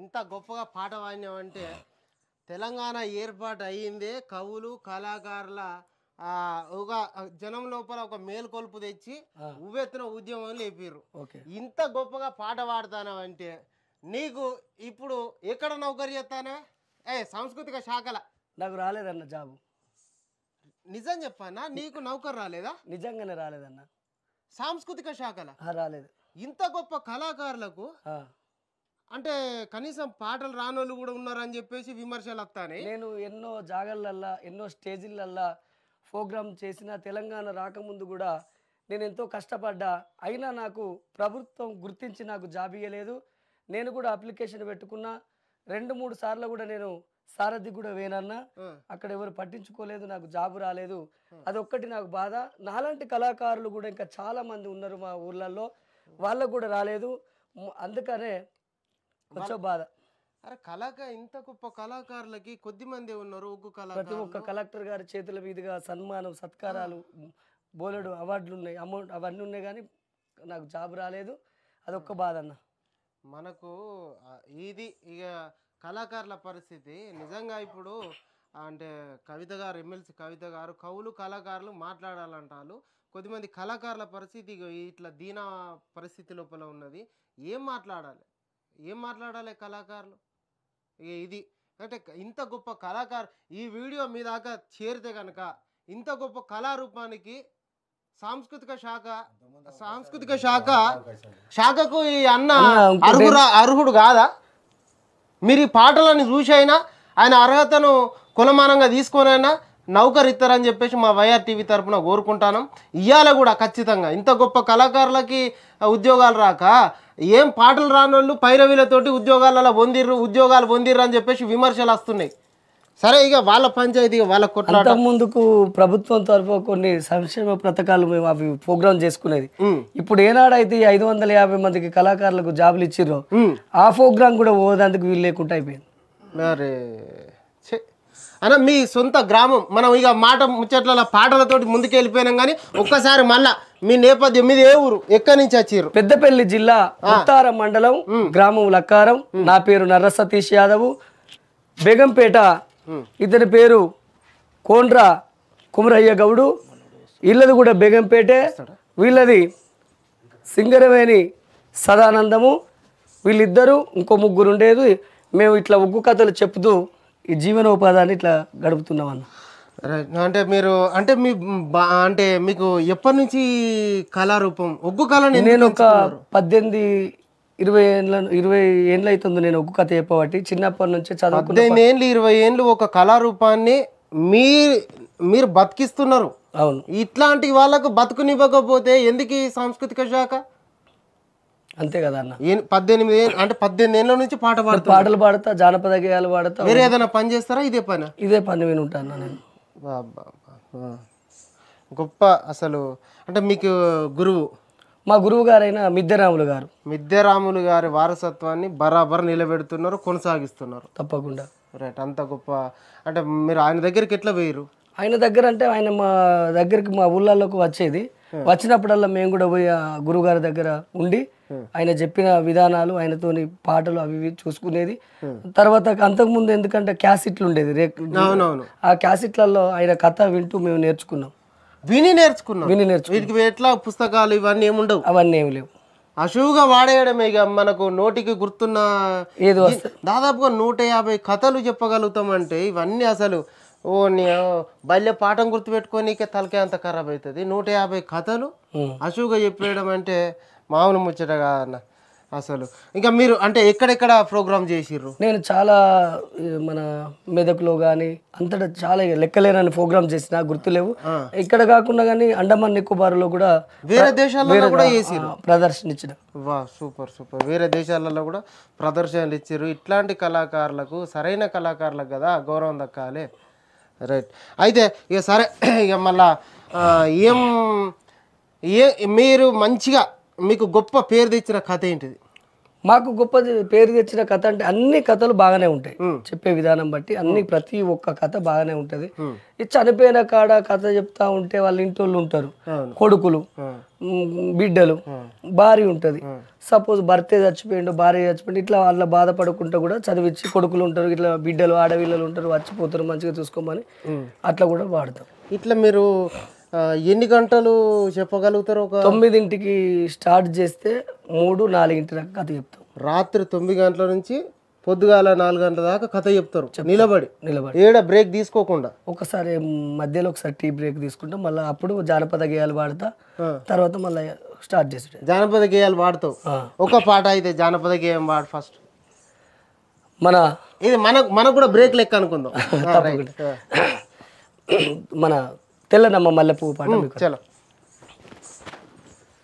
ఇంత గొప్పగా పాట పాడినామంటే తెలంగాణ ఏర్పాటు అయ్యిందే కవులు కళాకారుల ఒక జనం లోపల ఒక మేల్కొల్పు తెచ్చి ఉవ్వెత్తున ఉద్యమం లేపారు ఇంత గొప్పగా పాట పాడతానవంటే నీకు ఇప్పుడు ఎక్కడ నౌకరీ చేస్తానా ఏ సాంస్కృతిక శాఖల నాకు రాలేదన్న జాబు నిజం చెప్పానా నీకు నౌకరు రాలేదా నిజంగానే రాలేదన్న సాంస్కృతిక శాఖల రాలేదు ఇంత గొప్ప కళాకారులకు అంటే కనీసం పాటలు రానోళ్ళు కూడా ఉన్నారని చెప్పేసి విమర్శలు వస్తాయి నేను ఎన్నో జాగళ్ళల్లా ఎన్నో స్టేజీలల్లా ప్రోగ్రామ్ చేసిన తెలంగాణ రాకముందు కూడా నేను ఎంతో కష్టపడ్డా అయినా నాకు ప్రభుత్వం గుర్తించి నాకు జాబ్ ఇవ్వలేదు నేను కూడా అప్లికేషన్ పెట్టుకున్నా రెండు మూడు సార్లు కూడా నేను సారథి కూడా వేనన్నా అక్కడ ఎవరు పట్టించుకోలేదు నాకు జాబు రాలేదు అదొక్కటి నాకు బాధ నాలాంటి కళాకారులు కూడా ఇంకా చాలా మంది ఉన్నారు మా ఊర్లలో వాళ్ళకు కూడా రాలేదు అందుకనే కొంచెం బాధ అరే కళాక ఇంత గొప్ప కళాకారులకి కొద్ది మంది ఉన్నారు ఒక్క కళా ప్రతి ఒక్క కలెక్టర్ గారి చేతుల మీదుగా సన్మానం సత్కారాలు బోలెడు అవార్డులు ఉన్నాయి అమౌంట్ అవన్నీ ఉన్నాయి కానీ నాకు జాబ్ రాలేదు అదొక్క బాధ అన్న మనకు ఇది ఇక కళాకారుల పరిస్థితి నిజంగా ఇప్పుడు అంటే కవిత గారు ఎమ్మెల్సీ కవిత గారు కవులు కళాకారులు మాట్లాడాలంటారు కొద్దిమంది కళాకారుల పరిస్థితి ఇట్లా దీనా పరిస్థితి లోపల ఉన్నది ఏం మాట్లాడాలి ఏం మాట్లాడాలి కళాకారులు ఇది అంటే ఇంత గొప్ప కళాకారు ఈ వీడియో మీ దాకా చేరితే కనుక ఇంత గొప్ప కళారూపానికి సాంస్కృతిక శాఖ సాంస్కృతిక శాఖ శాఖకు ఈ అన్న అర్హురా అర్హుడు కాదా మీరు ఈ పాటలను చూసైనా ఆయన అర్హతను కులమానంగా తీసుకొనైనా నౌకరిస్తారని చెప్పేసి మా వైఆర్ టీవీ తరఫున కోరుకుంటాను ఇవాళ కూడా ఖచ్చితంగా ఇంత గొప్ప కళాకారులకి ఉద్యోగాలు రాక ఏం పాటలు రానోళ్ళు పైరవీలతోటి ఉద్యోగాలలో పొందిర్రు ఉద్యోగాలు పొందిర్రు అని చెప్పేసి విమర్శలు వస్తున్నాయి సరే ఇక వాళ్ళ పంచాయతీ వాళ్ళ కొట్ట ముందుకు ప్రభుత్వం తరఫు కొన్ని సంక్షేమ పథకాలు మేము అవి ప్రోగ్రామ్ చేసుకునేది ఇప్పుడు ఏనాడైతే ఐదు వందల యాభై మందికి కళాకారులకు జాబులు ఇచ్చిర్రో ఆ ప్రోగ్రామ్ కూడా పోదందుకు వీలు లేకుండా అయిపోయింది మరి అన్న మీ సొంత గ్రామం మనం ఇక మాట ముచ్చట్ల పాటలతోటి ముందుకు వెళ్ళిపోయినాం కానీ ఒక్కసారి మళ్ళా మీ నేపథ్యం మీద ఏ ఊరు ఎక్కడి నుంచి వచ్చారు పెద్దపల్లి జిల్లా ఉత్తారం మండలం గ్రామం లక్కారం నా పేరు నర్ర సతీష్ యాదవ్ బేగంపేట ఇతని పేరు కోండ్రా కుమరయ్య గౌడు వీళ్ళది కూడా బేగంపేటే వీళ్ళది సింగరవేణి సదానందము వీళ్ళిద్దరూ ఇంకో ముగ్గురు ఉండేది మేము ఇట్లా ఉగ్గు కథలు చెప్తూ ఈ జీవనోపాధాన్ని ఇట్లా గడుపుతున్నామన్న అంటే మీరు అంటే మీ అంటే మీకు ఎప్పటి నుంచి కళారూపం ఒగ్గు కళ నేను ఒక పద్దెనిమిది ఇరవై ఏళ్ళ ఇరవై ఏళ్ళు అవుతుంది నేను ఒగ్గు కథ చెప్పబట్టి చిన్నప్పటి నుంచి చదువుకున్నాను ఏళ్ళు ఇరవై ఏళ్ళు ఒక కళారూపాన్ని మీ మీరు బతికిస్తున్నారు అవును ఇట్లాంటి వాళ్ళకు బతుకునివ్వకపోతే ఎందుకు ఈ సాంస్కృతిక శాఖ అంతే కదా అన్న పద్దెనిమిది అంటే పద్దెనిమిది ఏళ్ళ నుంచి పాట పాడుతా పాటలు పాడతా జానపద గేయాలు పాడతా వేరే ఏదైనా పని చేస్తారా ఇదే పని ఇదే పని విని ఉంటాను నేను గొప్ప అసలు అంటే మీకు గురువు మా గురువు గారైన మిద్దెరాములు గారు మిద్దెరాములు గారి వారసత్వాన్ని బరాబర్ నిలబెడుతున్నారు కొనసాగిస్తున్నారు తప్పకుండా రైట్ అంత గొప్ప అంటే మీరు ఆయన దగ్గరికి ఎట్లా వేయరు ఆయన దగ్గర అంటే ఆయన మా దగ్గరికి మా ఊళ్ళలోకి వచ్చేది వచ్చినప్పుడల్లా మేము కూడా పోయి గురువు గారి దగ్గర ఉండి ఆయన చెప్పిన విధానాలు ఆయనతోని పాటలు అవి ఇవి చూసుకునేది తర్వాత అంతకుముందు ఎందుకంటే క్యాసెట్లు ఉండేది రేట్లు ఆ క్యాసెట్లలో ఆయన కథ వింటూ మేము నేర్చుకున్నాం విని నేర్చుకున్నాం విని నేర్చుకున్నాం ఎట్లా పుస్తకాలు ఇవన్నీ ఏముండవు అవన్నీ ఏమి లేవు అశువుగా వాడేయడమే ఇక మనకు నోటికి గుర్తున్న ఏదో దాదాపుగా నూట యాభై కథలు చెప్పగలుగుతామంటే ఇవన్నీ అసలు ఓ బల్య పాఠం గుర్తుపెట్టుకోనికే తలకే అంత ఖరాబ్ అవుతుంది నూట యాభై కథలు అశువుగా చెప్పేయడం అంటే మామూలు ముచ్చట కాదన్న అసలు ఇంకా మీరు అంటే ఎక్కడెక్కడ ప్రోగ్రామ్ చేసిర్రు నేను చాలా మన మెదక్లో కానీ అంతటా చాలా లెక్కలేనని ప్రోగ్రామ్ చేసిన గుర్తులేవు ఇక్కడ కాకుండా కానీ అండమాన్ నికోబార్లో కూడా వేరే దేశాల్లో కూడా చేసిరు ప్రదర్శన ఇచ్చిన వా సూపర్ సూపర్ వేరే దేశాలలో కూడా ప్రదర్శనలు ఇచ్చారు ఇట్లాంటి కళాకారులకు సరైన కళాకారులకు కదా గౌరవం దక్కాలి రైట్ అయితే ఇక సరే ఇక మళ్ళా ఏం ఏ మీరు మంచిగా మీకు గొప్ప పేరు తెచ్చిన కథ ఏంటిది మాకు గొప్ప పేరు తెచ్చిన కథ అంటే అన్ని కథలు బాగానే ఉంటాయి చెప్పే విధానం బట్టి అన్ని ప్రతి ఒక్క కథ బాగానే ఉంటది ఇది చనిపోయిన కాడ కథ చెప్తా ఉంటే వాళ్ళ వాళ్ళు ఉంటారు కొడుకులు బిడ్డలు భార్య ఉంటుంది సపోజ్ భర్తే చచ్చిపోయిండు భార్య చచ్చిపోయిండు ఇట్లా వాళ్ళ బాధపడకుండా కూడా చదివించి కొడుకులు ఉంటారు ఇట్లా బిడ్డలు ఆడవిల్లలు ఉంటారు వచ్చిపోతారు మంచిగా చూసుకోమని అట్లా కూడా వాడతాం ఇట్లా మీరు ఎన్ని గంటలు చెప్పగలుగుతారు ఒక తొమ్మిదింటికి స్టార్ట్ చేస్తే మూడు నాలుగింటి దాకా కథ చెప్తాం రాత్రి తొమ్మిది గంటల నుంచి పొద్దుగాల నాలుగు గంటల దాకా కథ చెప్తారు నిలబడి నిలబడి ఏడ బ్రేక్ తీసుకోకుండా ఒకసారి మధ్యలో ఒకసారి టీ బ్రేక్ తీసుకుంటాం మళ్ళీ అప్పుడు జానపద గేయాలు వాడతా తర్వాత మళ్ళీ స్టార్ట్ చేసే జానపద గేయాలు వాడతావు ఒక పాట అయితే జానపద గేయం వాడు ఫస్ట్ మన ఇది మన మనకు కూడా బ్రేక్ లెక్క అనుకుందాం మన తెల్ల నమ్మ మల్లె పువ్వు పాట చలో